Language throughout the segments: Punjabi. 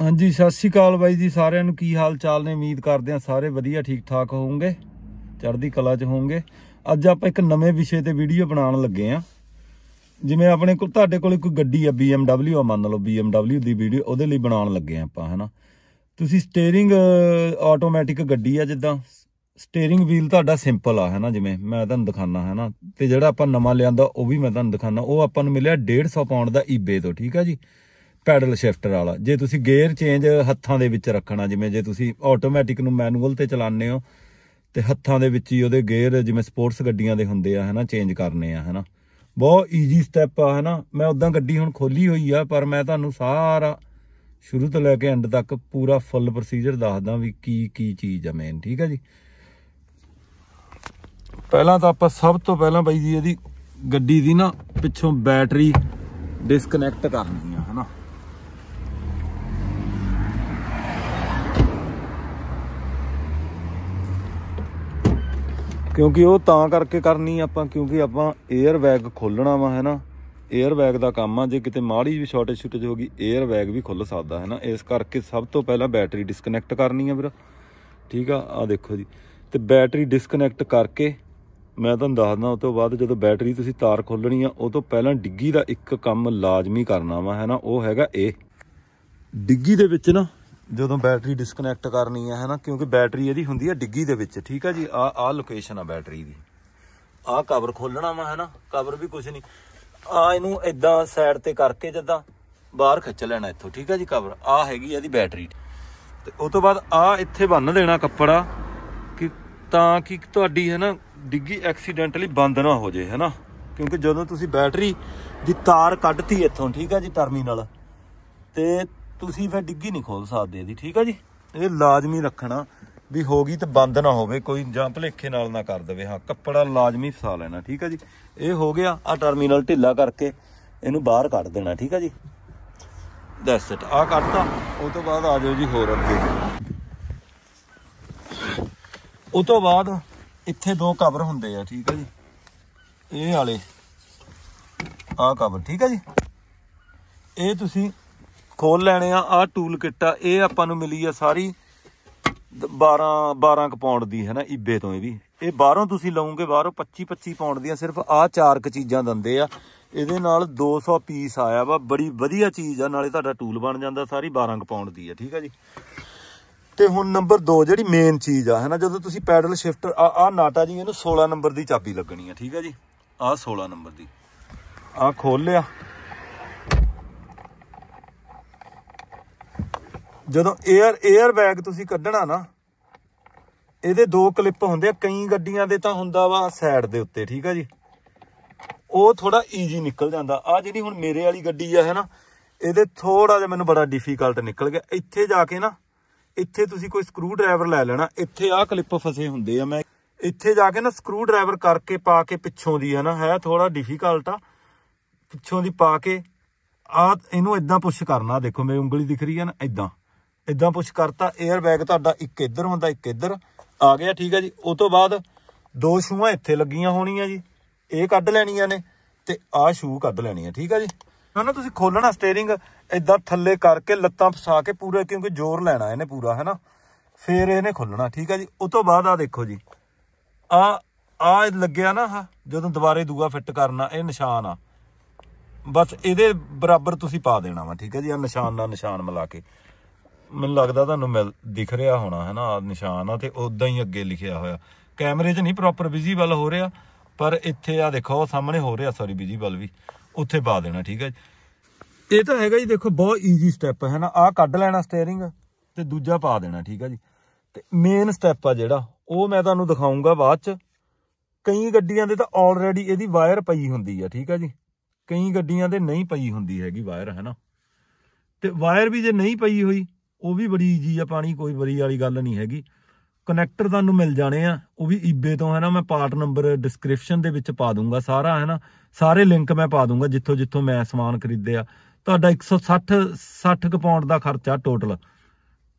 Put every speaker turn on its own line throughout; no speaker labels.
ਹਾਂਜੀ ਸਤਿ ਸ਼੍ਰੀ ਅਕਾਲ ਬਾਈ ਜੀ ਸਾਰਿਆਂ ਨੂੰ ਕੀ ਹਾਲ ਚਾਲ ਨੇ ਉਮੀਦ ਕਰਦੇ ਆ ਸਾਰੇ ਵਧੀਆ ਠੀਕ ਠਾਕ ਹੋਵੋਗੇ ਚੜ੍ਹਦੀ ਕਲਾ 'ਚ ਹੋਵੋਗੇ ਅੱਜ ਆਪਾਂ ਇੱਕ ਨਵੇਂ ਵਿਸ਼ੇ ਤੇ ਵੀਡੀਓ ਬਣਾਉਣ ਲੱਗੇ ਆ ਜਿਵੇਂ ਆਪਣੇ ਕੋਲ ਤੁਹਾਡੇ ਕੋਲ ਕੋਈ ਗੱਡੀ ਆ BMW ਆ ਮੰਨ ਲਓ BMW ਦੀ ਵੀਡੀਓ ਉਹਦੇ ਲਈ ਬਣਾਉਣ ਲੱਗੇ ਆ ਆਪਾਂ ਹਨਾ ਤੁਸੀਂ ਸਟੀering ਆਟੋਮੈਟਿਕ ਗੱਡੀ ਆ ਜਿੱਦਾਂ ਸਟੀering ਵੀਲ ਤੁਹਾਡਾ ਸਿੰਪਲ ਆ ਹਨਾ ਜਿਵੇਂ ਮੈਂ ਤੁਹਾਨੂੰ ਦਿਖਾਣਾ ਹਨਾ ਤੇ ਜਿਹੜਾ ਆਪਾਂ ਨਵਾਂ ਲਿਆਂਦਾ ਉਹ ਵੀ ਮੈਂ ਤੁਹਾਨੂੰ ਦਿਖਾਣਾ ਉਹ ਆਪਾਂ ਨੂੰ ਮਿਲਿਆ 150 ਪਾਉਂਡ ਦਾ eBay ਤੋਂ ਠੀਕ ਆ ਜੀ ਪੈਡਲ ਸ਼ਿਫਟਰ ਵਾਲਾ ਜੇ ਤੁਸੀਂ ਗੇਅਰ ਚੇਂਜ ਹੱਥਾਂ ਦੇ ਵਿੱਚ ਰੱਖਣਾ ਜਿਵੇਂ ਜੇ ਤੁਸੀਂ ਆਟੋਮੈਟਿਕ ਨੂੰ ਮੈਨੂਅਲ ਤੇ ਚਲਾਉਂਦੇ ਹੋ ਤੇ ਹੱਥਾਂ ਦੇ ਵਿੱਚ ਹੀ ਉਹਦੇ ਗੇਅਰ ਜਿਵੇਂ ਸਪੋਰਟਸ ਗੱਡੀਆਂ ਦੇ ਹੁੰਦੇ ਆ ਹਨਾ ਚੇਂਜ ਕਰਨੇ ਆ ਹਨਾ ਬਹੁਤ ਈਜੀ ਸਟੈਪ ਆ ਹਨਾ ਮੈਂ ਉਦਾਂ ਗੱਡੀ ਹੁਣ ਖੋਲੀ ਹੋਈ ਆ ਪਰ ਮੈਂ ਤੁਹਾਨੂੰ ਸਾਰਾ ਸ਼ੁਰੂ ਤੋਂ ਲੈ ਕੇ ਐਂਡ ਤੱਕ ਪੂਰਾ ਫੁੱਲ ਪ੍ਰੋਸੀਜਰ ਦੱਸਦਾ ਵੀ ਕੀ ਕੀ ਚੀਜ਼ ਆ ਮੈਂ ਠੀਕ ਆ ਜੀ ਪਹਿਲਾਂ ਤਾਂ ਆਪਾਂ ਸਭ ਤੋਂ ਪਹਿਲਾਂ ਬਾਈ ਜੀ ਇਹਦੀ ਗੱਡੀ ਦੀ ਨਾ ਪਿੱਛੋਂ ਬੈਟਰੀ ਡਿਸਕਨੈਕਟ ਕਰਨੀ ਆ ਕਿਉਂਕਿ ਉਹ ਤਾਂ ਕਰਕੇ ਕਰਨੀ ਆਪਾਂ ਕਿਉਂਕਿ ਆਪਾਂ 에ਅਰ ਬੈਗ ਖੋਲਣਾ ਵਾ ਹੈਨਾ 에ਅਰ ਬੈਗ ਦਾ ਕੰਮ ਆ ਜੇ ਕਿਤੇ ਮਾੜੀ ਵੀ ਸ਼ਾਰਟੇਜ ਸ਼ੂਟੇਜ ਹੋ ਗਈ 에ਅਰ ਬੈਗ ਵੀ ਖੁੱਲ ਸਕਦਾ ਹੈਨਾ ਇਸ ਕਰਕੇ ਸਭ ਤੋਂ ਪਹਿਲਾਂ ਬੈਟਰੀ ਡਿਸਕਨੈਕਟ ਕਰਨੀ ਆ ਵੀਰ ਠੀਕ ਆ ਆ ਦੇਖੋ ਜੀ ਤੇ ਬੈਟਰੀ ਡਿਸਕਨੈਕਟ ਕਰਕੇ ਮੈਂ ਤੁਹਾਨੂੰ ਦੱਸਦਾ ਉਸ ਤੋਂ ਬਾਅਦ ਜਦੋਂ ਬੈਟਰੀ ਤੁਸੀਂ ਤਾਰ ਖੋਲਣੀ ਆ ਉਹ ਤੋਂ ਪਹਿਲਾਂ ਡਿੱਗੀ ਦਾ ਇੱਕ ਕੰਮ ਲਾਜ਼ਮੀ ਕਰਨਾ ਵਾ ਹੈਨਾ ਉਹ ਹੈਗਾ ਇਹ ਡਿੱਗੀ ਦੇ ਵਿੱਚ ਨਾ ਜਦੋਂ ਬੈਟਰੀ ਡਿਸਕਨੈਕਟ ਕਰਨੀ ਹੈ ਹੈਨਾ ਕਿਉਂਕਿ ਬੈਟਰੀ ਇਹਦੀ ਹੁੰਦੀ ਹੈ ਡਿੱਗੀ ਦੇ ਵਿੱਚ ਠੀਕ ਆ ਜੀ ਆ ਆ ਲੋਕੇਸ਼ਨ ਆ ਬੈਟਰੀ ਦੀ ਆ ਕਵਰ ਖੋਲਣਾ ਵਾ ਹੈਨਾ ਕਵਰ ਵੀ ਕੁਝ ਨਹੀਂ ਆ ਇਹਨੂੰ ਇਦਾਂ ਸਾਈਡ ਤੇ ਕਰਕੇ ਜਦਾਂ ਬਾਹਰ ਖਿੱਚ ਲੈਣਾ ਇੱਥੋਂ ਠੀਕ ਆ ਜੀ ਕਵਰ ਆ ਹੈਗੀ ਇਹਦੀ ਬੈਟਰੀ ਤੇ ਉਸ ਤੋਂ ਬਾਅਦ ਆ ਇੱਥੇ ਬੰਨ ਦੇਣਾ ਕੱਪੜਾ ਕਿ ਤਾਂ ਕਿ ਤੁਹਾਡੀ ਹੈ ਨਾ ਡਿੱਗੀ ਐਕਸੀਡੈਂਟਲੀ ਬੰਦ ਨਾ ਹੋ ਜੇ ਹੈਨਾ ਕਿਉਂਕਿ ਜਦੋਂ ਤੁਸੀਂ ਬੈਟਰੀ ਦੀ ਤਾਰ ਕੱਢਤੀ ਇੱਥੋਂ ਠੀਕ ਆ ਜੀ ਟਰਮੀਨਲ ਤੇ ਤੁਸੀਂ ਫਿਰ ਡਿੱਗੀ ਨਹੀਂ ਖੋਲ ਸਕਦੇ ਇਹਦੀ ਠੀਕ ਆ ਜੀ ਇਹ ਲਾਜ਼ਮੀ ਰੱਖਣਾ ਵੀ ਹੋ ਗਈ ਤੇ ਬੰਦ ਨਾ ਹੋਵੇ ਕੋਈ ਜਾਂ ਭਲੇਖੇ ਨਾਲ ਨਾ ਕਰ ਦੇਵੇ ਹਾਂ ਕੱਪੜਾ ਲਾਜ਼ਮੀ ਫਸਾ ਲੈਣਾ ਠੀਕ ਆ ਜੀ ਇਹ ਹੋ ਗਿਆ ਆ ਟਰਮੀਨਲ ਢਿੱਲਾ ਕਰਕੇ ਇਹਨੂੰ ਬਾਹਰ ਕੱਢ ਦੇਣਾ ਠੀਕ ਆ ਜੀ ਦੈਟਸ ਇਟ ਆ ਕੱਢਤਾ ਉਸ ਤੋਂ ਬਾਅਦ ਆ ਜਾਓ ਜੀ ਹੋਰ ਅੱਗੇ ਉਸ ਤੋਂ ਬਾਅਦ ਇੱਥੇ ਦੋ ਕਵਰ ਹੁੰਦੇ ਆ ਠੀਕ ਆ ਜੀ ਇਹ ਵਾਲੇ ਆ ਕਵਰ ਠੀਕ ਆ ਜੀ ਇਹ ਤੁਸੀਂ ਖੋਲ ਲੈਣੇ ਆ ਆ ਟੂਲ ਕਿੱਟ ਆ ਇਹ ਆਪਾਂ ਨੂੰ ਮਿਲੀ ਆ ਸਾਰੀ 12 12 ਕ ਪਾਉਂਡ ਦੀ ਹੈ ਨਾ ਈਬੇ ਤੋਂ ਇਹ ਵੀ ਇਹ ਬਾਹਰੋਂ ਤੁਸੀਂ ਲਵੋਗੇ ਬਾਹਰੋਂ 25 25 ਪਾਉਂਡ ਦੀਆਂ ਸਿਰਫ ਆ ਚਾਰ ਕ ਚੀਜ਼ਾਂ ਦਿੰਦੇ ਆ ਇਹਦੇ ਨਾਲ 200 ਪੀਸ ਆਇਆ ਵਾ ਬੜੀ ਵਧੀਆ ਚੀਜ਼ ਆ ਨਾਲੇ ਤੁਹਾਡਾ ਟੂਲ ਬਣ ਜਾਂਦਾ ਸਾਰੀ 12 ਕ ਪਾਉਂਡ ਦੀ ਆ ਠੀਕ ਆ ਜੀ ਤੇ ਹੁਣ ਨੰਬਰ 2 ਜਿਹੜੀ ਮੇਨ ਚੀਜ਼ ਆ ਹੈ ਨਾ ਜਦੋਂ ਤੁਸੀਂ ਪੈਡਲ ਸ਼ਿਫਟਰ ਆ ਆ ਨਾਟਾ ਜੀ ਇਹਨੂੰ 16 ਨੰਬਰ ਦੀ ਚਾਬੀ ਲੱਗਣੀ ਆ ਠੀਕ ਆ ਜੀ ਆ 16 ਨੰਬਰ ਦੀ ਆ ਖੋਲ ਲਿਆ ਜਦੋਂ 에ਅਰ 에ਅਰ ਬੈਗ ਤੁਸੀਂ ਕੱਢਣਾ ਨਾ ਇਹਦੇ ਦੋ ਕਲਿੱਪ ਹੁੰਦੇ ਆ ਕਈ ਗੱਡੀਆਂ ਦੇ ਤਾਂ ਹੁੰਦਾ ਵਾ ਸਾਈਡ ਦੇ ਉੱਤੇ ਠੀਕ ਆ ਜੀ ਉਹ ਥੋੜਾ ਈਜੀ ਨਿਕਲ ਜਾਂਦਾ ਆ ਜਿਹੜੀ ਹੁਣ ਮੇਰੇ ਵਾਲੀ ਗੱਡੀ ਆ ਹੈ ਨਾ ਇਹਦੇ ਥੋੜਾ ਜਿਹਾ ਮੈਨੂੰ ਬੜਾ ਡਿਫਿਕਲਟ ਨਿਕਲ ਗਿਆ ਇੱਥੇ ਜਾ ਕੇ ਨਾ ਇੱਥੇ ਤੁਸੀਂ ਕੋਈ ਸਕਰੂ ਡਰਾਈਵਰ ਲੈ ਲੈਣਾ ਇੱਥੇ ਆਹ ਕਲਿੱਪ ਫਸੇ ਹੁੰਦੇ ਆ ਮੈਂ ਇੱਥੇ ਜਾ ਕੇ ਨਾ ਸਕਰੂ ਡਰਾਈਵਰ ਕਰਕੇ ਪਾ ਕੇ ਪਿੱਛੋਂ ਦੀ ਹੈ ਨਾ ਹੈ ਥੋੜਾ ਡਿਫਿਕਲਟ ਆ ਪਿੱਛੋਂ ਦੀ ਪਾ ਕੇ ਆ ਇਹਨੂੰ ਇਦਾਂ ਪੁਸ਼ ਕਰਨਾ ਦੇਖੋ ਮੇਰੀ ਉਂਗਲੀ ਦਿਖ ਰਹੀ ਹੈ ਨਾ ਇਦਾਂ ਇਦਾਂ ਪੁਸ਼ ਕਰਤਾ 에어 ਬੈਗ ਤੁਹਾਡਾ ਇੱਕ ਇੱਧਰ ਹੁੰਦਾ ਇੱਕ ਇੱਧਰ ਆ ਗਿਆ ਠੀਕ ਹੈ ਜੀ ਉਸ ਤੋਂ ਬਾਅਦ ਦੋ ਸ਼ੂਆਂ ਇੱਥੇ ਲੱਗੀਆਂ ਹੋਣੀਆਂ ਜੀ ਇਹ ਕੱਢ ਲੈਣੀਆਂ ਨੇ ਤੇ ਆਹ ਸ਼ੂ ਕੱਢ ਲੈਣੀ ਠੀਕ ਹੈ ਜੀ ਨਾ ਨਾ ਤੁਸੀਂ ਖੋਲਣਾ ਸਟੀering ਇਦਾਂ ਥੱਲੇ ਕਰਕੇ ਲੱਤਾਂ ਫਸਾ ਕੇ ਪੂਰਾ ਕਿਉਂਕਿ ਜ਼ੋਰ ਲੈਣਾ ਇਹਨੇ ਪੂਰਾ ਹੈਨਾ ਫੇਰ ਇਹਨੇ ਖੋਲਣਾ ਠੀਕ ਹੈ ਜੀ ਉਸ ਤੋਂ ਬਾਅਦ ਆ ਦੇਖੋ ਜੀ ਆ ਆ ਲੱਗਿਆ ਨਾ ਜਦੋਂ ਦੁਬਾਰੇ ਦੂਆ ਫਿੱਟ ਕਰਨਾ ਇਹ ਨਿਸ਼ਾਨ ਆ ਬਸ ਇਹਦੇ ਬਰਾਬਰ ਤੁਸੀਂ ਪਾ ਦੇਣਾ ਵਾ ਠੀਕ ਹੈ ਜੀ ਆ ਨਿਸ਼ਾਨ ਨਾਲ ਨਿਸ਼ਾਨ ਮਿਲਾ ਕੇ ਮੈਨੂੰ ਲੱਗਦਾ ਤੁਹਾਨੂੰ ਮਿਲ ਦਿਖ ਰਿਹਾ ਹੋਣਾ ਹੈ ਨਾ ਨਿਸ਼ਾਨ ਆ ਤੇ ਉਦਾਂ ਹੀ ਅੱਗੇ ਲਿਖਿਆ ਹੋਇਆ ਕੈਮਰੇ 'ਚ ਨਹੀਂ ਪ੍ਰੋਪਰ ਵਿਜ਼ੀਬਲ ਹੋ ਰਿਹਾ ਪਰ ਇੱਥੇ ਆ ਦੇਖੋ ਸਾਹਮਣੇ ਹੋ ਰਿਹਾ ਸੌਰੀ ਵਿਜ਼ੀਬਲ ਵੀ ਉੱਥੇ ਪਾ ਦੇਣਾ ਠੀਕ ਹੈ ਇਹ ਤਾਂ ਹੈਗਾ ਜੀ ਦੇਖੋ ਬਹੁਤ ਈਜ਼ੀ ਸਟੈਪ ਹੈ ਨਾ ਆ ਕੱਢ ਲੈਣਾ ਸਟੀering ਤੇ ਦੂਜਾ ਪਾ ਦੇਣਾ ਠੀਕ ਹੈ ਜੀ ਤੇ ਮੇਨ ਸਟੈਪ ਆ ਜਿਹੜਾ ਉਹ ਮੈਂ ਤੁਹਾਨੂੰ ਦਿਖਾਉਂਗਾ ਬਾਅਦ 'ਚ ਕਈ ਗੱਡੀਆਂ ਦੇ ਤਾਂ ਆਲਰੇਡੀ ਇਹਦੀ ਵਾਇਰ ਪਈ ਹੁੰਦੀ ਆ ਠੀਕ ਹੈ ਜੀ ਕਈ ਗੱਡੀਆਂ ਦੇ ਨਹੀਂ ਪਈ ਹੁੰਦੀ ਹੈਗੀ ਵਾਇਰ ਹੈ ਨਾ ਤੇ ਵਾਇਰ ਵੀ ਜੇ ਨਹੀਂ ਪਈ ਹੋਈ ਉਹ ਵੀ ਬੜੀ ਈਜੀ ਆ ਪਾਣੀ ਕੋਈ ਬਰੀ ਵਾਲੀ ਗੱਲ ਨਹੀਂ ਹੈਗੀ ਕਨੈਕਟਰ ਤੁਹਾਨੂੰ ਮਿਲ ਜਾਣੇ ਆ ਉਹ ਵੀ ਈਬੇ ਤੋਂ ਹੈ ਨਾ ਮੈਂ ਪਾਰਟ ਨੰਬਰ ਡਿਸਕ੍ਰਿਪਸ਼ਨ ਦੇ ਵਿੱਚ ਪਾ ਦੂੰਗਾ ਸਾਰਾ ਹੈ ਨਾ ਸਾਰੇ ਲਿੰਕ ਮੈਂ ਪਾ ਦੂੰਗਾ ਜਿੱਥੋਂ ਜਿੱਥੋਂ ਮੈਂ ਸਮਾਨ ਖਰੀਦਿਆ ਤੁਹਾਡਾ 160 60 ਕੁ ਪਾਉਂਡ ਦਾ ਖਰਚਾ ਟੋਟਲ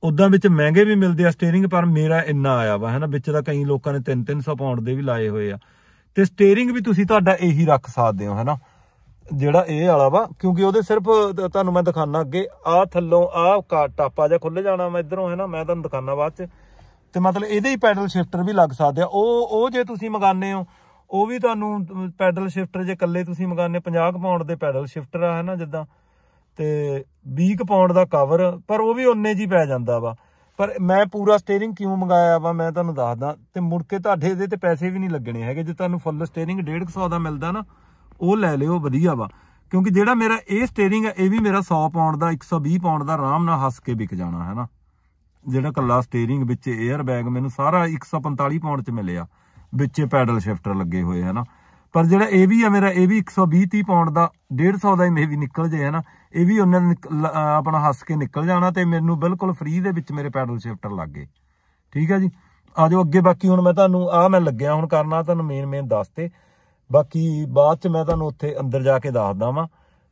ਉਦਾਂ ਵਿੱਚ ਮਹਿੰਗੇ ਵੀ ਮਿਲਦੇ ਆ ਸਟੀering ਪਰ ਮੇਰਾ ਇੰਨਾ ਆਇਆ ਵਾ ਹੈ ਨਾ ਵਿੱਚ ਦਾ ਕਈ ਲੋਕਾਂ ਨੇ 3-300 ਪਾਉਂਡ ਦੇ ਵੀ ਲਾਏ ਹੋਏ ਆ ਤੇ ਸਟੀering ਵੀ ਤੁਸੀਂ ਤੁਹਾਡਾ ਇਹੀ ਰੱਖ ਸਕਦੇ ਹੋ ਹੈ ਨਾ ਜਿਹੜਾ ਇਹ ਵਾਲਾ ਵਾ ਕਿਉਂਕਿ ਉਹਦੇ ਸਿਰਫ ਤੁਹਾਨੂੰ ਮੈਂ ਦਿਖਾਣਾ ਅੱਗੇ ਆ ਥੱਲੋਂ ਆ ਟਾਪਾ ਜਾਂ ਖੁੱਲੇ ਜਾਣਾ ਮੈਂ ਇਧਰੋਂ ਹੈ ਨਾ ਮੈਂ ਤੁਹਾਨੂੰ ਦਿਖਾਣਾ ਬਾਅਦ ਚ ਤੇ ਮਤਲਬ ਇਹਦੇ ਹੀ ਪੈਡਲ ਸ਼ਿਫਟਰ ਵੀ ਲੱਗ ਸਕਦੇ ਆ ਉਹ ਉਹ ਜੇ ਤੁਸੀਂ ਮੰਗਾਨੇ ਹੋ ਉਹ ਵੀ ਤੁਹਾਨੂੰ ਪੈਡਲ ਸ਼ਿਫਟਰ ਜੇ ਇਕੱਲੇ ਤੁਸੀਂ ਮੰਗਾਨੇ 50 ਪਾਉਂਡ ਦੇ ਪੈਡਲ ਸ਼ਿਫਟਰ ਆ ਹੈ ਨਾ ਜਿੱਦਾਂ ਤੇ 20 ਪਾਉਂਡ ਦਾ ਕਵਰ ਪਰ ਉਹ ਵੀ ਉਨੇ ਜੀ ਪੈ ਜਾਂਦਾ ਵਾ ਪਰ ਮੈਂ ਪੂਰਾ ਸਟੀering ਕਿਉਂ ਮੰਗਾਇਆ ਵਾ ਮੈਂ ਤੁਹਾਨੂੰ ਦੱਸਦਾ ਤੇ ਮੁੜ ਕੇ ਤੁਹਾਡੇ ਇਹਦੇ ਤੇ ਪੈਸੇ ਵੀ ਨਹੀਂ ਲੱਗਣੇ ਹੈਗੇ ਜੇ ਤੁਹਾਨੂੰ ਫੁੱਲ ਸਟੀering 150 ਦਾ ਮਿਲਦਾ ਨਾ ਉਹ ਲੈ ਲਿਓ ਵਧੀਆ ਵਾ ਕਿਉਂਕਿ ਜਿਹੜਾ ਮੇਰਾ ਇਹ ਸਟੀering ਹੈ ਇਹ ਵੀ ਮੇਰਾ 100 ਪਾਉਂਡ ਦਾ 120 ਪਾਉਂਡ ਦਾ ਆਰਾਮ ਨਾਲ ਹੱਸ ਕੇ ਵਿਕ ਜਾਣਾ ਹੈ ਨਾ ਜਿਹੜਾ ਕੱਲਾ ਸਟੀering ਵਿੱਚ 에ਅਰ ਬੈਗ ਮੈਨੂੰ ਸਾਰਾ 145 ਪਾਉਂਡ ਚ ਮਿਲਿਆ ਵਿੱਚੇ ਪੈਡਲ ਸ਼ਿਫਟਰ ਲੱਗੇ ਹੋਏ ਹੈ ਨਾ ਪਰ ਜਿਹੜਾ ਇਹ ਵੀ ਆ ਮੇਰਾ ਇਹ ਵੀ 120 30 ਪਾਉਂਡ ਦਾ 150 ਦਾ ਇਹ ਵੀ ਨਿਕਲ ਜੇ ਹੈ ਨਾ ਇਹ ਵੀ ਉਹਨਾਂ ਆਪਣਾ ਹੱਸ ਕੇ ਨਿਕਲ ਜਾਣਾ ਤੇ ਮੈਨੂੰ ਬਿਲਕੁਲ ਫ੍ਰੀ ਦੇ ਵਿੱਚ ਮੇਰੇ ਪੈਡਲ ਸ਼ਿਫਟਰ ਲੱਗ ਗਏ ਠੀਕ ਹੈ ਜੀ ਆਜੋ ਅੱਗੇ ਬਾਕੀ ਹੁਣ ਮੈਂ ਤੁਹਾਨੂੰ ਆ ਮੈਂ ਲੱਗਿਆ ਹੁਣ ਕਰਨਾ ਤੁਹਾਨੂੰ ਮੇਨ ਮੇਨ ਦੱਸਤੇ ਬਾਕੀ ਬਾਅਦ ਚ ਮੈਂ ਤੁਹਾਨੂੰ ਉੱਥੇ ਅੰਦਰ ਜਾ ਕੇ ਦੱਸਦਾ ਵਾਂ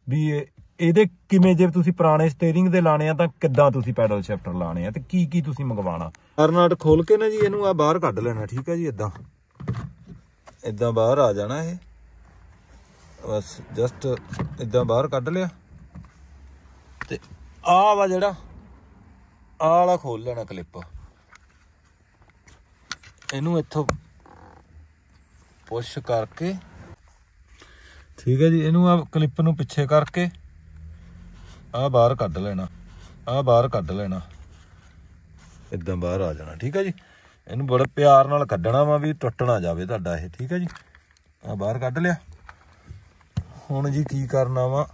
ਵੀ ਇਹਦੇ ਕਿਵੇਂ ਜੇ ਤੁਸੀਂ ਪੁਰਾਣੇ ਸਟੀering ਦੇ ਲਾਣੇ ਆ ਤਾਂ ਕਿੱਦਾਂ ਤੁਸੀਂ ਪੈਡਲ ਸ਼ਿਫਟਰ ਲਾਣੇ ਆ ਤੇ ਕੀ ਕੀ ਤੁਸੀਂ ਮੰਗਵਾਣਾ ਅਰਨਾਟ ਖੋਲ ਕੇ ਨਾ ਜੀ ਇਹਨੂੰ ਆ ਬਾਹਰ ਕੱਢ ਲੈਣਾ ਠੀਕ ਹੈ ਜੀ ਇਦਾਂ ਇਦਾਂ ਬਾਹਰ ਆ ਜਾਣਾ ਇਹ ਬਸ ਜਸਟ ਇਦਾਂ ਬਾਹਰ ਕੱਢ ਲਿਆ ਤੇ ਆਹ ਵਾ ਜਿਹੜਾ ਆਹ ਵਾਲਾ ਖੋਲ ਲੈਣਾ ਕਲਿੱਪ ਇਹਨੂੰ ਇੱਥੋਂ ਪੁਸ਼ ਕਰਕੇ ਠੀਕ ਹੈ ਜੀ ਇਹਨੂੰ ਆ ਕਲਿੱਪ ਨੂੰ ਪਿੱਛੇ ਕਰਕੇ ਆ ਬਾਹਰ ਕੱਢ ਲੈਣਾ ਆ ਬਾਹਰ ਕੱਢ ਲੈਣਾ ਇਦਾਂ ਬਾਹਰ ਆ ਜਾਣਾ ਠੀਕ ਹੈ ਜੀ ਇਹਨੂੰ ਬੜਾ ਪਿਆਰ ਨਾਲ ਕੱਢਣਾ ਵਾ ਵੀ ਟੁੱਟ ਨਾ ਜਾਵੇ ਤੁਹਾਡਾ ਇਹ ਠੀਕ ਹੈ ਜੀ ਆ ਬਾਹਰ ਕੱਢ ਲਿਆ ਹੁਣ ਜੀ ਕੀ ਕਰਨਾ ਵਾ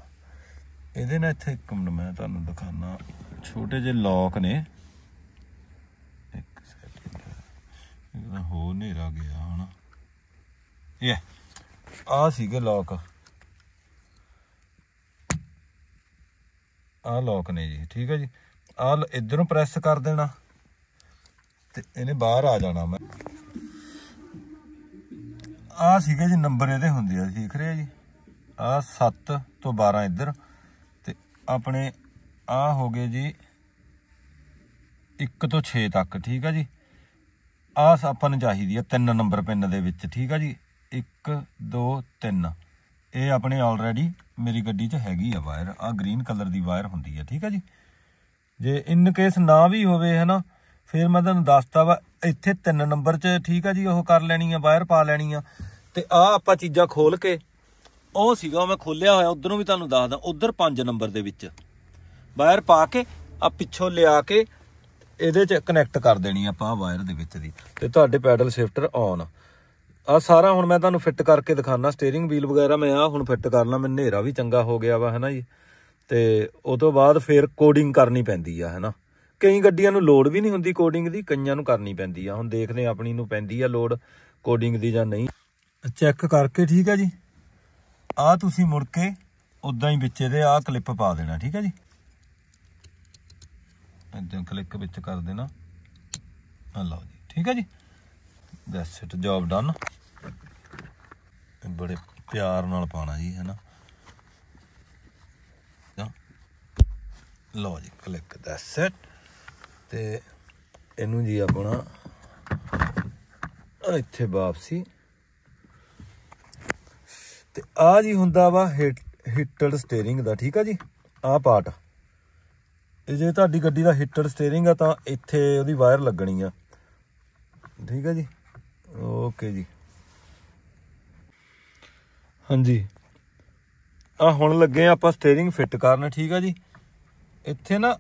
ਇਹਦੇ ਨਾਲ ਇੱਥੇ ਇੱਕ ਮਿੰਟ ਮੈਂ ਤੁਹਾਨੂੰ ਦਿਖਾਣਾ ਛੋਟੇ ਜਿਹੇ ਲੋਕ ਨੇ ਇੱਕ ਸੈਕਿੰਡ ਇਹਦਾ ਹੋ ਨੇਰਾ ਗਿਆ ਇਹ ਆ ਸੀਗੇ ਲੋਕ ਆ ਲੋਕ ਨੇ ਜੀ ਠੀਕ ਹੈ ਜੀ ਆ ਇਧਰੋਂ ਪ੍ਰੈਸ ਕਰ ਦੇਣਾ ਤੇ ਇਹਨੇ ਬਾਹਰ ਆ ਜਾਣਾ ਮੈਂ ਆ ਸੀਗੇ ਜੀ ਨੰਬਰ ਇਹਦੇ ਹੁੰਦੇ ਆ ਦੇਖ ਰਿਹਾ ਆ ਜੀ ਆ 7 ਤੋਂ 12 ਇਧਰ ਤੇ ਆਪਣੇ ਆ ਹੋ ਗਏ ਜੀ 1 ਤੋਂ 6 ਤੱਕ ਠੀਕ ਹੈ ਜੀ ਆ ਆਪਾਂ ਨੂੰ ਚਾਹੀਦੀ ਆ 3 ਨੰਬਰ ਪਿੰਨ ਦੇ ਵਿੱਚ ਠੀਕ ਆ ਜੀ 1 2 3 ਇਹ ਆਪਣੇ ਆਲਰੇਡੀ ਮੇਰੀ ਗੱਡੀ 'ਚ ਹੈਗੀ ਆ ਵਾਇਰ ਆ ਗ੍ਰੀਨ ਕਲਰ ਦੀ ਵਾਇਰ ਹੁੰਦੀ ਆ ਠੀਕ ਆ ਜੀ ਜੇ ਇਨ ਕੇਸ ਨਾ ਵੀ ਹੋਵੇ ਹਨਾ ਫਿਰ ਮੈਂ ਤੁਹਾਨੂੰ ਦੱਸਦਾ ਵਾ ਇੱਥੇ 3 ਨੰਬਰ 'ਚ ਠੀਕ ਆ ਜੀ ਉਹ ਕਰ ਲੈਣੀ ਆ ਵਾਇਰ ਪਾ ਲੈਣੀ ਆ ਤੇ ਆ ਆਪਾਂ ਚੀਜ਼ਾਂ ਖੋਲ ਕੇ ਉਹ ਸੀਗਾ ਮੈਂ ਖੋਲਿਆ ਹੋਇਆ ਉਧਰੋਂ ਵੀ ਤੁਹਾਨੂੰ ਦੱਸਦਾ ਉਧਰ 5 ਨੰਬਰ ਦੇ ਵਿੱਚ ਵਾਇਰ ਪਾ ਕੇ ਆ ਪਿੱਛੋਂ ਲਿਆ ਕੇ ਇਹਦੇ 'ਚ ਕਨੈਕਟ ਕਰ ਦੇਣੀ ਆਪਾਂ ਵਾਇਰ ਦੇ ਵਿੱਚ ਦੀ ਤੇ ਤੁਹਾਡੇ ਪੈਡਲ ਸ਼ਿਫਟਰ ਆਨ ਆ ਸਾਰਾ ਹੁਣ ਮੈਂ ਤੁਹਾਨੂੰ ਫਿੱਟ ਕਰਕੇ ਦਿਖਾਣਾ ਸਟੀering ਵੀਲ ਵਗੈਰਾ ਮੈਂ ਆ ਹੁਣ ਫਿੱਟ ਕਰਨਾ ਮੈਂ ਹਨੇਰਾ ਵੀ ਚੰਗਾ ਹੋ ਗਿਆ ਵਾ ਹੈਨਾ ਜੀ ਤੇ ਉਹ ਤੋਂ ਬਾਅਦ ਫੇਰ ਕੋਡਿੰਗ ਕਰਨੀ ਪੈਂਦੀ ਆ ਹੈਨਾ ਕਈ ਗੱਡੀਆਂ ਨੂੰ ਲੋਡ ਵੀ ਨਹੀਂ ਹੁੰਦੀ ਕੋਡਿੰਗ ਦੀ ਕਈਆਂ ਨੂੰ ਕਰਨੀ ਪੈਂਦੀ ਆ ਹੁਣ ਦੇਖਦੇ ਆਪਣੀ ਨੂੰ ਪੈਂਦੀ ਆ ਲੋਡ ਕੋਡਿੰਗ ਦੀ ਜਾਂ ਨਹੀਂ ਚੈੱਕ ਕਰਕੇ ਠੀਕ ਆ ਜੀ ਆ ਤੁਸੀਂ ਮੁੜ ਕੇ ਉਦਾਂ ਹੀ ਵਿੱਚ ਇਹਦੇ ਆ ਕਲਿੱਪ ਪਾ ਦੇਣਾ ਠੀਕ ਆ ਜੀ ਇਦਾਂ ਕਲਿੱਕ ਵਿੱਚ ਕਰ ਦੇਣਾ ਆ ਲਓ ਜੀ ਠੀਕ ਆ ਜੀ ਦੈਟਸ ਇਟ ਜੌਬ ਡਨ ਬੜੇ ਪਿਆਰ ਨਾਲ ਪਾਣਾ ਜੀ ਹੈਨਾ ਲਓ ਜੀ ਕਲਿੱਕ ਦੈਟਸ ਇਟ ਤੇ ਇਹਨੂੰ ਜੀ ਆਪਣਾ ਇੱਥੇ ਵਾਪਸੀ ਤੇ ਆ ਜੀ ਹੁੰਦਾ ਵਾ ਹਿੱਟਡ ਸਟੀering ਦਾ ਠੀਕ ਆ ਜੀ ਆ ਪਾਰਟ ਇਹ ਜੇ ਤੁਹਾਡੀ ਗੱਡੀ ਦਾ ਹਿੱਟਡ ਸਟੀering ਆ ਤਾਂ ਇੱਥੇ ਉਹਦੀ ਵਾਇਰ ਲੱਗਣੀ ਆ ਠੀਕ ਆ ਜੀ ਓਕੇ ਜੀ ਹਾਂਜੀ ਆ ਹੁਣ ਲੱਗੇ ਆਪਾਂ ਸਟੀering ਫਿੱਟ ਕਰਨ ਠੀਕ ਆ ਜੀ ਇੱਥੇ ਨਾ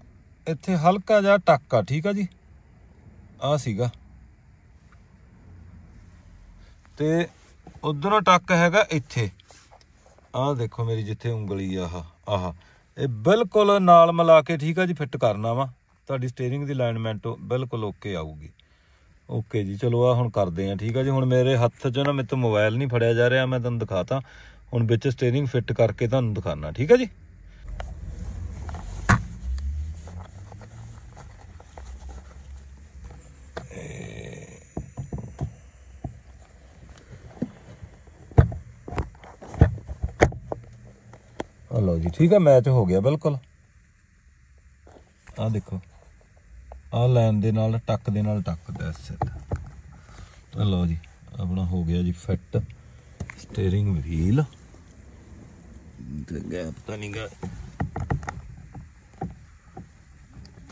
ਇੱਥੇ ਹਲਕਾ ਜਿਹਾ ਟੱਕਾ ਠੀਕ ਆ ਜੀ ਆ ਸੀਗਾ ਤੇ ਉਧਰੋਂ ਟੱਕ ਹੈਗਾ ਇੱਥੇ ਆਹ ਦੇਖੋ ਮੇਰੀ ਜਿੱਥੇ ਉਂਗਲੀ ਆ ਆਹ ਆਹ ਇਹ ਬਿਲਕੁਲ ਨਾਲ ਮਿਲਾ ਕੇ ਠੀਕ ਆ ਜੀ ਫਿੱਟ ਕਰਨਾ ਵਾ ਤੁਹਾਡੀ ਸਟੀering ਦੀ ਅਲਾਈਨਮੈਂਟ ਬਿਲਕੁਲ ਓਕੇ ਆਊਗੀ ਓਕੇ ਜੀ ਚਲੋ ਆ ਹੁਣ ਕਰਦੇ ਆ ਠੀਕ ਆ ਜੀ ਹੁਣ ਮੇਰੇ ਹੱਥ 'ਚ ਨਾ ਮੇਤੋਂ ਮੋਬਾਈਲ ਨਹੀਂ ਫੜਿਆ ਜਾ ਰਿਹਾ ਮੈਂ ਤੁਹਾਨੂੰ ਦਿਖਾਤਾ ਹੁਣ ਵਿੱਚ ਸਟੀering ਫਿੱਟ ਕਰਕੇ ਤੁਹਾਨੂੰ ਦਿਖਾਣਾ ਠੀਕ ਆ ਜੀ ਹਲੋ ਜੀ ਠੀਕ ਆ ਮੈਚ ਹੋ ਗਿਆ ਬਿਲਕੁਲ ਆ ਦੇਖੋ ਆ ਲਾਈਨ ਦੇ ਨਾਲ ਟੱਕ ਦੇ ਨਾਲ ਟੱਕਦਾ ਇਸ ਸਿੱਧ ਆ ਲਓ ਜੀ ਆਪਣਾ ਹੋ ਗਿਆ ਜੀ ਫਿੱਟ ਸਟੀering ਵੀਲ ਤੇ ਗੈਪ ਤਾਂ ਨਹੀਂ ਗਾ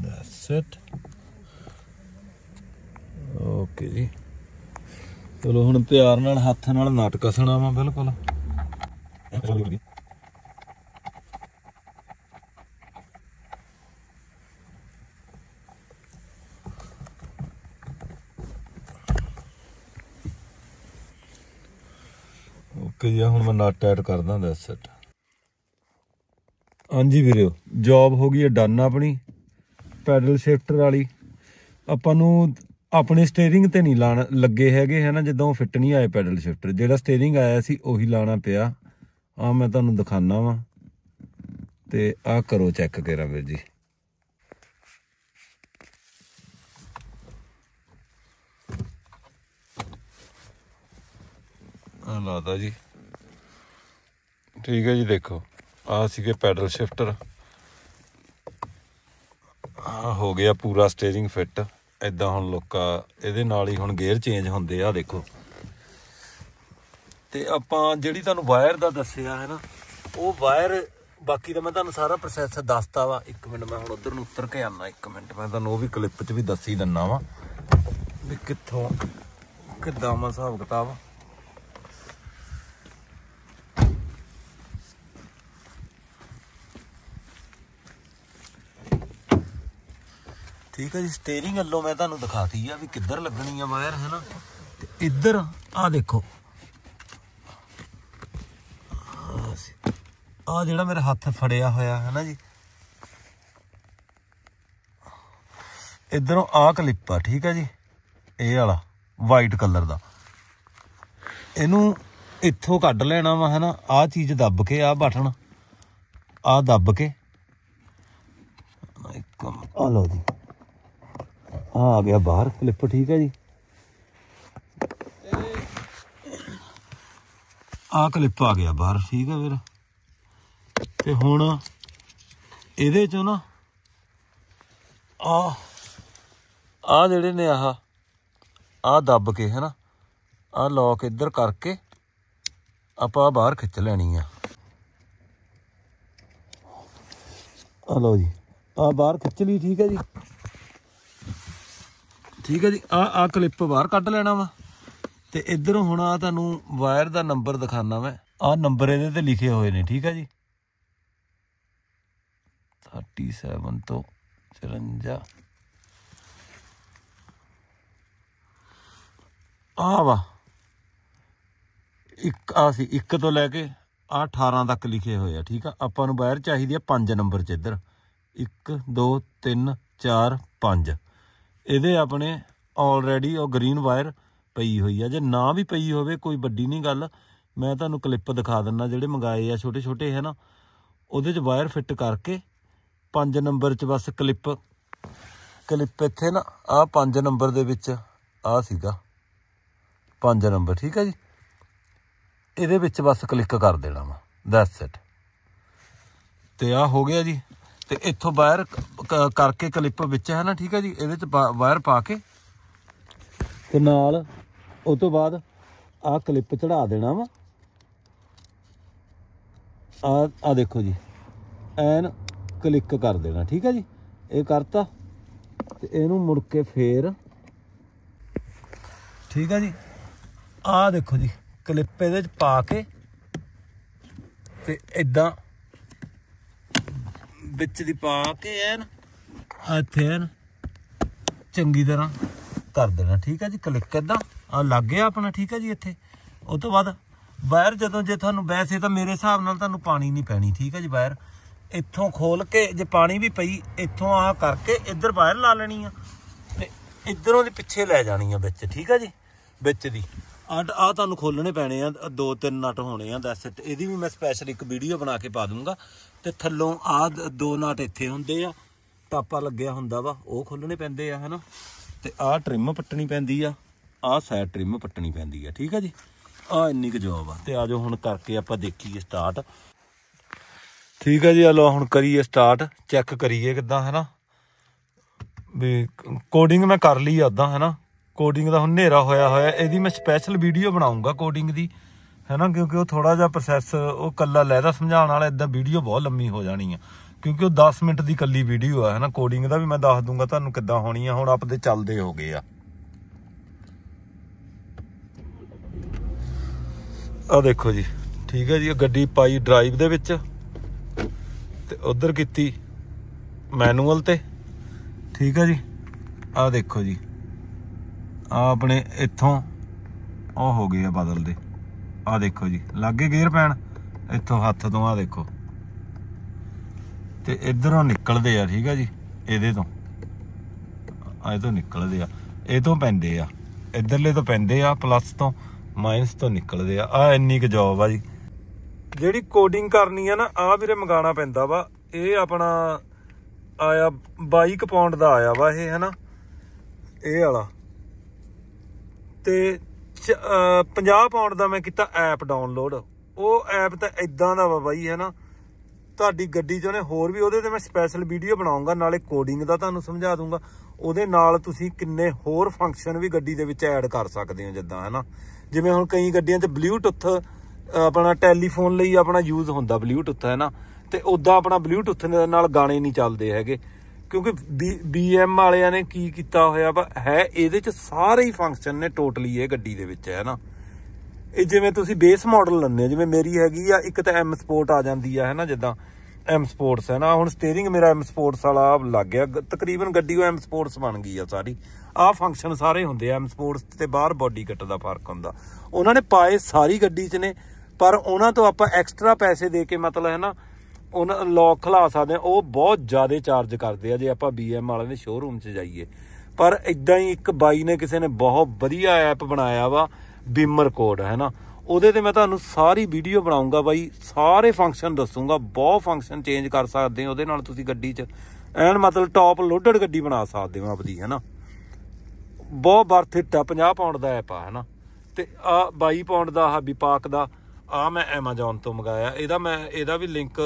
ਦੈਟਸ ਇਟ ਓਕੇ ਜੀ ਚਲੋ ਹੁਣ ਪਿਆਰ ਨਾਲ ਹੱਥ ਨਾਲ ਨਾਟਕ ਸੁਣਾਵਾਂ ਬਿਲਕੁਲ ਜੀ ਇੱਕ ਜਿਹਾ ਹੁਣ ਮੈਂ ਨਟ ਐਡ ਕਰ ਦਾਂ ਸੈਟ ਹਾਂਜੀ ਵੀਰੋ ਜੌਬ ਹੋ ਗਈ ਹੈ ਡਨ ਆਪਣੀ ਪੈਡਲ ਸ਼ਿਫਟਰ ਵਾਲੀ ਆਪਾਂ ਨੂੰ ਆਪਣੇ ਸਟੀering ਤੇ ਨਹੀਂ ਲਾਣ ਲੱਗੇ ਹੈਗੇ ਹੈ ਨਾ ਜਦੋਂ ਫਿੱਟ ਨਹੀਂ ਆਏ ਪੈਡਲ ਸ਼ਿਫਟਰ ਜਿਹੜਾ ਸਟੀering ਆਇਆ ਸੀ ਉਹੀ ਲਾਣਾ ਪਿਆ ਆ ਮੈਂ ਤੁਹਾਨੂੰ ਦਿਖਾਣਾ ਵਾਂ ਤੇ ਆ ਕਰੋ ਚੈੱਕ ਕਰਾਂ ਵੀਰ ਜੀ ਆ ਲਾਦਾ ਜੀ ਠੀਕ ਹੈ ਜੀ ਦੇਖੋ ਆ ਸੀਗੇ ਪੈਡਲ ਸ਼ਿਫਟਰ ਆ ਹੋ ਗਿਆ ਪੂਰਾ ਸਟੀering ਫਿੱਟ ਐਦਾਂ ਹੁਣ ਲੋਕਾ ਇਹਦੇ ਨਾਲ ਹੀ ਹੁਣ ਗੇਅਰ ਚੇਂਜ ਹੁੰਦੇ ਆ ਦੇਖੋ ਤੇ ਆਪਾਂ ਜਿਹੜੀ ਤੁਹਾਨੂੰ ਵਾਇਰ ਦਾ ਦੱਸਿਆ ਹੈ ਨਾ ਉਹ ਵਾਇਰ ਬਾਕੀ ਦਾ ਮੈਂ ਤੁਹਾਨੂੰ ਸਾਰਾ ਪ੍ਰੋਸੈਸ ਦੱਸਤਾ ਵਾ ਇੱਕ ਮਿੰਟ ਮੈਂ ਹੁਣ ਉਧਰ ਨੂੰ ਉਤਰ ਕੇ ਆਣਾ ਇੱਕ ਮਿੰਟ ਮੈਂ ਤੁਹਾਨੂੰ ਉਹ ਵੀ ਕਲਿੱਪ 'ਚ ਵੀ ਦੱਸੀ ਦਿੰਨਾ ਵਾ ਵੀ ਕਿੱਥੋਂ ਕਿੱਦਾਂ ਮਾ ਹਿਸਾਬ ਕਿਤਾਬ ਠੀਕ ਹੈ ਜੀ ਸਟੀering ਵੱਲੋਂ ਮੈਂ ਤੁਹਾਨੂੰ ਦਿਖਾਤੀ ਆ ਵੀ ਕਿੱਧਰ ਲੱਗਣੀ ਆ ਵਾਇਰ ਹੈ ਨਾ ਤੇ ਇੱਧਰ ਆ ਦੇਖੋ ਆ ਜਿਹੜਾ ਮੇਰੇ ਹੱਥ ਫੜਿਆ ਹੋਇਆ ਹੈ ਨਾ ਜੀ ਇਧਰੋਂ ਆ ਕਲਿੱਪ ਆ ਠੀਕ ਹੈ ਜੀ ਇਹ ਵਾਲਾ ਵਾਈਟ ਕਲਰ ਦਾ ਇਹਨੂੰ ਇੱਥੋਂ ਕੱਢ ਲੈਣਾ ਵਾ ਨਾ ਆ ਚੀਜ਼ ਦੱਬ ਕੇ ਆ ਬਟਨ ਆ ਦੱਬ ਕੇ ਇੱਕ ਆ ਲਓ ਜੀ ਆ ਆ ਗਿਆ ਬਾਹਰ ਕਲਿੱਪ ਠੀਕ ਹੈ ਜੀ ਆ ਕਲਿੱਪ ਆ ਗਿਆ ਬਾਹਰ ਠੀਕ ਹੈ ਵੀਰ ਤੇ ਹੁਣ ਇਹਦੇ ਚੋਂ ਨਾ ਆ ਆ ਜਿਹੜੇ ਨੇ ਆਹ ਆ ਦੱਬ ਕੇ ਹੈਨਾ ਆ ਲੌਕ ਇੱਧਰ ਕਰਕੇ ਆਪਾਂ ਬਾਹਰ ਖਿੱਚ ਲੈਣੀ ਆ ਆ ਲੋ ਜੀ ਆ ਬਾਹਰ ਖਿੱਚ ਲਈ ਠੀਕ ਹੈ ਜੀ ਠੀਕ ਹੈ ਜੀ ਆ ਆ ਕਲਿੱਪ ਬਾਹਰ ਕੱਢ ਲੈਣਾ ਵਾ ਤੇ ਇਧਰੋਂ ਹੁਣ ਆ ਤੁਹਾਨੂੰ ਵਾਇਰ ਦਾ ਨੰਬਰ ਦਿਖਾਣਾ ਮੈਂ ਆ ਨੰਬਰ ਇਹਦੇ ਤੇ ਲਿਖੇ ਹੋਏ ਨੇ ਠੀਕ ਹੈ ਜੀ 37 ਤੋਂ 54 ਆ ਵਾ ਇੱਕ ਆ ਸੀ ਇੱਕ ਤੋਂ ਲੈ ਕੇ ਆ 18 ਤੱਕ ਲਿਖੇ ਹੋਏ ਆ ਠੀਕ ਆ ਆਪਾਂ ਨੂੰ ਵਾਇਰ ਚਾਹੀਦੀ ਆ 5 ਨੰਬਰ ਚ ਇੱਧਰ 1 2 3 4 5 ਇਹਦੇ ਆਪਣੇ ਆਲਰੇਡੀ ਉਹ ਗ੍ਰੀਨ ਵਾਇਰ ਪਈ ਹੋਈ ਆ ਜੇ ਨਾ ਵੀ ਪਈ ਹੋਵੇ ਕੋਈ ਵੱਡੀ ਨਹੀਂ ਗੱਲ ਮੈਂ ਤੁਹਾਨੂੰ ਕਲਿੱਪ ਦਿਖਾ ਦਿੰਨਾ ਜਿਹੜੇ ਮੰਗਾਏ ਆ ਛੋਟੇ ਛੋਟੇ ਹੈ ਨਾ ਉਹਦੇ 'ਚ ਵਾਇਰ ਫਿੱਟ ਕਰਕੇ 5 ਨੰਬਰ 'ਚ ਬਸ ਕਲਿੱਪ ਕਲਿੱਪ ਇੱਥੇ ਨਾ ਆ 5 ਨੰਬਰ ਦੇ ਵਿੱਚ ਆ ਸੀਗਾ 5 ਨੰਬਰ ਠੀਕ ਹੈ ਜੀ ਇਹਦੇ ਵਿੱਚ ਬਸ ਕਲਿੱਕ ਕਰ ਦੇਣਾ ਵਾ ਦੈਟਸ ਇਟ ਤੇ ਆ ਹੋ ਗਿਆ ਜੀ ਤੇ ਇੱਥੋਂ ਵਾਇਰ ਕਰਕੇ ਕਲਿੱਪ ਵਿੱਚ ਹੈ ਨਾ ਠੀਕ ਹੈ ਜੀ ਇਹਦੇ ਚ ਵਾਇਰ ਪਾ ਕੇ ਤੇ ਨਾਲ ਉਸ ਤੋਂ ਬਾਅਦ ਆ ਕਲਿੱਪ ਚੜਾ ਦੇਣਾ ਵਾ ਆ ਆ ਦੇਖੋ ਜੀ ਐਨ ਕਲਿੱਕ ਕਰ ਦੇਣਾ ਠੀਕ ਹੈ ਜੀ ਇਹ ਕਰਤਾ ਤੇ ਇਹਨੂੰ ਮੁੜ ਕੇ ਫੇਰ ਠੀਕ ਹੈ ਜੀ ਆ ਦੇਖੋ ਜੀ ਕਲਿੱਪ ਇਹਦੇ ਚ ਪਾ ਕੇ ਤੇ ਇਦਾਂ ਵਿੱਚ ਦੀ ਪਾ ਕੇ ਐਨ ਇੱਥੇ ਐਨ ਚੰਗੀ ਤਰ੍ਹਾਂ ਕਰ ਦੇਣਾ ਠੀਕ ਹੈ ਜੀ ਕਲਿੱਕ ਇਦਾਂ ਆ ਲੱਗ ਗਿਆ ਆਪਣਾ ਠੀਕ ਹੈ ਜੀ ਇੱਥੇ ਉਸ ਤੋਂ ਬਾਅਦ ਵਾਇਰ ਜਦੋਂ ਜੇ ਤੁਹਾਨੂੰ ਵੈਸੇ ਤਾਂ ਮੇਰੇ ਹਿਸਾਬ ਨਾਲ ਤੁਹਾਨੂੰ ਪਾਣੀ ਨਹੀਂ ਪੈਣੀ ਠੀਕ ਹੈ ਜੀ ਵਾਇਰ ਇੱਥੋਂ ਖੋਲ ਕੇ ਜੇ ਪਾਣੀ ਵੀ ਪਈ ਇੱਥੋਂ ਆਹ ਕਰਕੇ ਇੱਧਰ ਵਾਇਰ ਲਾ ਲੈਣੀ ਆ ਤੇ ਇੱਧਰੋਂ ਦੇ ਪਿੱਛੇ ਲੈ ਜਾਣੀ ਆ ਵਿੱਚ ਠੀਕ ਹੈ ਜੀ ਵਿੱਚ ਦੀ ਆਂਟ ਆ ਤੁਹਾਨੂੰ ਖੋਲਣੇ ਪੈਣੇ ਆ ਦੋ ਤਿੰਨ ਨਟ ਹੋਣੇ ਆ ਦੱਸ ਇਟ ਇਹਦੀ ਵੀ ਮੈਂ ਸਪੈਸ਼ਲ ਇੱਕ ਵੀਡੀਓ ਬਣਾ ਕੇ ਪਾ ਦੂੰਗਾ ਤੇ ਥੱਲੋਂ ਆ ਦੋ ਨਟ ਇੱਥੇ ਹੁੰਦੇ ਆ ਟਾਪਾ ਲੱਗਿਆ ਹੁੰਦਾ ਵਾ ਉਹ ਖੋਲਣੇ ਪੈਂਦੇ ਆ ਹਨਾ ਤੇ ਆ ਟ੍ਰਿਮ ਪੱਟਣੀ ਪੈਂਦੀ ਆ ਆ ਸਾਈਡ ਟ੍ਰਿਮ ਪੱਟਣੀ ਪੈਂਦੀ ਆ ਠੀਕ ਆ ਜੀ ਆ ਇੰਨੀ ਕੁ ਜਵਾਬ ਆ ਤੇ ਆਜੋ ਹੁਣ ਕਰਕੇ ਆਪਾਂ ਦੇਖੀਏ ਸਟਾਰਟ ਠੀਕ ਆ ਜੀ ਆ ਲੋ ਹੁਣ ਕਰੀਏ ਸਟਾਰਟ ਚੈੱਕ ਕਰੀਏ ਕਿਦਾਂ ਹਨਾ ਵੀ ਕੋਡਿੰਗ ਮੈਂ ਕਰ ਲਈ ਆ ਉਦਾਂ ਹਨਾ ਕੋਡਿੰਗ ਦਾ ਹੁਣ ਹਨੇਰਾ ਹੋਇਆ ਹੋਇਆ ਇਹਦੀ ਮੈਂ ਸਪੈਸ਼ਲ ਵੀਡੀਓ ਬਣਾਉਂਗਾ ਕੋਡਿੰਗ ਦੀ ਹੈਨਾ ਕਿਉਂਕਿ ਉਹ ਥੋੜਾ ਜਿਹਾ ਪ੍ਰੋਸੈਸ ਉਹ ਕੱਲਾ ਲੈਦਾ ਸਮਝਾਉਣ ਵਾਲਾ ਇਦਾਂ ਵੀਡੀਓ ਬਹੁਤ ਲੰਮੀ ਹੋ ਜਾਣੀ ਆ ਕਿਉਂਕਿ ਉਹ 10 ਮਿੰਟ ਦੀ ਕੱਲੀ ਵੀਡੀਓ ਆ ਹੈਨਾ ਕੋਡਿੰਗ ਦਾ ਵੀ ਮੈਂ ਦੱਸ ਦੂੰਗਾ ਤੁਹਾਨੂੰ ਕਿੱਦਾਂ ਹੋਣੀ ਆ ਹੁਣ ਆਪਦੇ ਚੱਲਦੇ ਹੋ ਗਏ ਆ ਆ ਦੇਖੋ ਜੀ ਠੀਕ ਹੈ ਜੀ ਗੱਡੀ ਪਾਈ ਡਰਾਈਵ ਦੇ ਵਿੱਚ ਤੇ ਉਧਰ ਕੀਤੀ ਮੈਨੂਅਲ ਤੇ ਠੀਕ ਹੈ ਜੀ ਆ ਦੇਖੋ ਜੀ ਆ ਆਪਣੇ ਇੱਥੋਂ ਉਹ ਹੋ ਗਏ ਆ ਬਦਲ ਦੇ ਆ ਦੇਖੋ ਜੀ ਲੱਗੇ ਗੇਅਰ ਪੈਣ ਇੱਥੋਂ ਹੱਥ ਤੋਂ ਆ ਦੇਖੋ ਤੇ ਇਧਰੋਂ ਨਿਕਲਦੇ ਆ ਠੀਕ ਆ ਜੀ ਇਹਦੇ ਤੋਂ ਆ ਇਹ ਤੋਂ ਨਿਕਲਦੇ ਆ ਇਹ ਤੋਂ ਪੈਂਦੇ ਆ ਇਧਰਲੇ ਤੋਂ ਪੈਂਦੇ ਆ ਪਲੱਸ ਤੋਂ ਮਾਈਨਸ ਤੋਂ ਨਿਕਲਦੇ ਆ ਆ ਇੰਨੀ ਕੁ ਜੌਬ ਆ ਜੀ ਜਿਹੜੀ ਕੋਡਿੰਗ ਕਰਨੀ ਆ ਨਾ ਆ ਵੀਰੇ ਮੰਗਾਣਾ ਪੈਂਦਾ ਵਾ ਇਹ ਆਪਣਾ ਆਇਆ 22 ਪਾਉਂਡ ਦਾ ਆਇਆ ਵਾ ਇਹ ਹੈ ਨਾ ਇਹ ਵਾਲਾ ਤੇ 50 ਪਾਉਂਡ ਦਾ ਮੈਂ ਕੀਤਾ ਐਪ ਡਾਊਨਲੋਡ ਉਹ ਐਪ ਤਾਂ ਇਦਾਂ ਦਾ ਵਾ ਬਾਈ ਹੈ ਨਾ ਤੁਹਾਡੀ ਗੱਡੀ 'ਚ ਉਹਨੇ ਹੋਰ ਵੀ ਉਹਦੇ ਤੇ ਮੈਂ ਸਪੈਸ਼ਲ ਵੀਡੀਓ ਬਣਾਉਂਗਾ ਨਾਲੇ ਕੋਡਿੰਗ ਦਾ ਤੁਹਾਨੂੰ ਸਮਝਾ ਦੂੰਗਾ ਉਹਦੇ ਨਾਲ ਤੁਸੀਂ ਕਿੰਨੇ ਹੋਰ ਫੰਕਸ਼ਨ ਵੀ ਗੱਡੀ ਦੇ ਵਿੱਚ ਐਡ ਕਰ ਸਕਦੇ ਹੋ ਜਿੱਦਾਂ ਹੈ ਨਾ ਜਿਵੇਂ ਹੁਣ ਕਈ ਗੱਡੀਆਂ 'ਚ ਬਲੂਟੁੱਥ ਆਪਣਾ ਟੈਲੀਫੋਨ ਲਈ ਆਪਣਾ ਯੂਜ਼ ਹੁੰਦਾ ਬਲੂਟੁੱਥ ਹੈ ਨਾ ਤੇ ਉਦਾਂ ਆਪਣਾ ਬਲੂਟੁੱਥ ਨਾਲ ਗਾਣੇ ਨਹੀਂ ਚੱਲਦੇ ਹੈਗੇ ਕਿਉਂਕਿ ਬੀਐਮ ਵਾਲਿਆਂ ਨੇ ਕੀ ਕੀਤਾ ਹੋਇਆ ਵਾ ਹੈ ਇਹਦੇ ਚ ਸਾਰੇ ਹੀ ਫੰਕਸ਼ਨ ਨੇ ਟੋਟਲੀ ਇਹ ਗੱਡੀ ਦੇ ਵਿੱਚ ਹੈ ਨਾ ਇਹ ਜਿਵੇਂ ਤੁਸੀਂ ਬੇਸ ਮਾਡਲ ਲੰਨੇ ਜਿਵੇਂ ਮੇਰੀ ਹੈਗੀ ਆ ਇੱਕ ਤਾਂ ਐਮ ਸਪੋਰਟ ਆ ਜਾਂਦੀ ਆ ਹੈ ਨਾ ਜਿੱਦਾਂ ਐਮ ਸਪੋਰਟਸ ਹੈ ਨਾ ਹੁਣ ਸਟੀering ਮੇਰਾ ਐਮ ਸਪੋਰਟਸ ਵਾਲਾ ਲੱਗ ਗਿਆ ਤਕਰੀਬਨ ਗੱਡੀ ਉਹ ਐਮ ਸਪੋਰਟਸ ਬਣ ਗਈ ਆ ਸਾਰੀ ਆਹ ਫੰਕਸ਼ਨ ਸਾਰੇ ਹੁੰਦੇ ਆ ਐਮ ਸਪੋਰਟਸ ਤੇ ਬਾਹਰ ਬਾਡੀ ਕੱਟ ਦਾ ਫਰਕ ਹੁੰਦਾ ਉਹਨਾਂ ਨੇ ਪਾਏ ਸਾਰੀ ਗੱਡੀ 'ਚ ਨੇ ਪਰ ਉਹਨਾਂ ਤੋਂ ਆਪਾਂ ਐਕਸਟਰਾ ਪੈਸੇ ਦੇ ਕੇ ਮਤਲਬ ਹੈ ਨਾ ਉਹਨਾਂ ਲੋਕ ਖਲਾ ਸਕਦੇ ਆ ਉਹ ਬਹੁਤ ਜ਼ਿਆਦਾ ਚਾਰਜ ਕਰਦੇ ਆ ਜੇ ਆਪਾਂ ਬੀਐਮ ਵਾਲਿਆਂ ਦੇ ਸ਼ੋਰੂਮ 'ਚ ਜਾਈਏ ਪਰ ਇਦਾਂ ਹੀ ਇੱਕ ਬਾਈ ਨੇ ਕਿਸੇ ਨੇ ਬਹੁਤ ਵਧੀਆ ਐਪ ਬਣਾਇਆ ਵਾ ਬੀਮਰ ਕੋਡ ਹੈ ਨਾ ਉਹਦੇ ਤੇ ਮੈਂ ਤੁਹਾਨੂੰ ਸਾਰੀ ਵੀਡੀਓ ਬਣਾਉਂਗਾ ਬਾਈ ਸਾਰੇ ਫੰਕਸ਼ਨ ਦੱਸੂਗਾ ਬਹੁਤ ਫੰਕਸ਼ਨ ਚੇਂਜ ਕਰ ਸਕਦੇ ਹੋ ਉਹਦੇ ਨਾਲ ਤੁਸੀਂ ਗੱਡੀ 'ਚ ਐਨ ਮਤਲਬ ਟੌਪ ਲੋਡਡ ਗੱਡੀ ਬਣਾ ਸਕਦੇ ਹੋ ਆਪਦੀ ਹੈ ਨਾ ਬਹੁਤ ਵਰਥ ਇਟ ਆ 50 ਪਾਉਂਡ ਦਾ ਐਪ ਆ ਹੈ ਨਾ ਤੇ ਆ 22 ਪਾਉਂਡ ਦਾ ਆ ਵਿਪਾਕ ਦਾ ਆ ਮੈਂ Amazon ਤੋਂ ਮੰਗਾਇਆ ਇਹਦਾ ਮੈਂ ਇਹਦਾ ਵੀ ਲਿੰਕ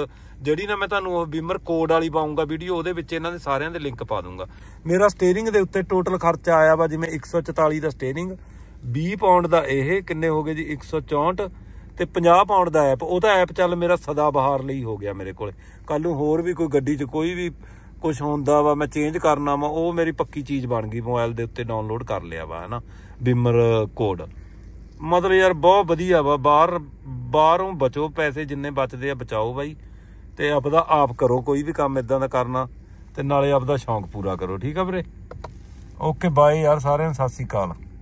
ਜਿਹੜੀ ਨਾ ਮੈਂ ਤੁਹਾਨੂੰ ਉਹ ਬੀਮਰ ਕੋਡ ਵਾਲੀ ਪਾਉਂਗਾ ਵੀਡੀਓ ਉਹਦੇ ਵਿੱਚ ਇਹਨਾਂ ਦੇ ਸਾਰਿਆਂ ਦੇ ਲਿੰਕ ਪਾ ਦੂੰਗਾ ਮੇਰਾ ਸਟੀering ਦੇ ਉੱਤੇ ਟੋਟਲ ਖਰਚਾ ਆਇਆ ਵਾ ਜਿਵੇਂ 144 ਦਾ ਸਟੀering 20 ਪਾਉਂਡ ਦਾ ਇਹ ਕਿੰਨੇ ਹੋ ਗਏ ਜੀ 164 ਤੇ 50 ਪਾਉਂਡ ਦਾ ਐਪ ਉਹ ਤਾਂ ਐਪ ਚੱਲ ਮੇਰਾ ਸਦਾ ਬਹਾਰ ਲਈ ਹੋ ਗਿਆ ਮੇਰੇ ਕੋਲੇ ਕੱਲ ਨੂੰ ਹੋਰ ਵੀ ਕੋਈ ਗੱਡੀ 'ਚ ਕੋਈ ਵੀ ਕੁਝ ਹੁੰਦਾ ਵਾ ਮੈਂ ਚੇਂਜ ਕਰਨਾ ਵਾ ਉਹ ਮੇਰੀ ਪੱਕੀ ਚੀਜ਼ ਬਣ ਗਈ ਮੋਬਾਈਲ ਦੇ ਉੱਤੇ ਡਾਊਨਲੋਡ ਕਰ ਲਿਆ ਵਾ ਹਨਾ ਬਿਮਰ ਕੋਡ ਮਤਲਬ ਯਾਰ ਬਹੁਤ ਵਧੀਆ ਵਾ ਬਾਹਰ ਬਾਹਰੋਂ ਬਚੋ ਪੈਸੇ ਜਿੰਨੇ ਬਚਦੇ ਆ ਬਚਾਓ ਬਾਈ ਤੇ ਆਪਦਾ ਆਪ ਕਰੋ ਕੋਈ ਵੀ ਕੰਮ ਇਦਾਂ ਦਾ ਕਰਨਾ ਤੇ ਨਾਲੇ ਆਪਦਾ ਸ਼ੌਂਕ ਪੂਰਾ ਕਰੋ ਠੀਕ ਆ ਵੀਰੇ ਓਕੇ ਬਾਏ ਯਾਰ ਸਾਰਿਆਂ ਨੂੰ ਸਤਿ ਸ੍ਰੀ ਅਕਾਲ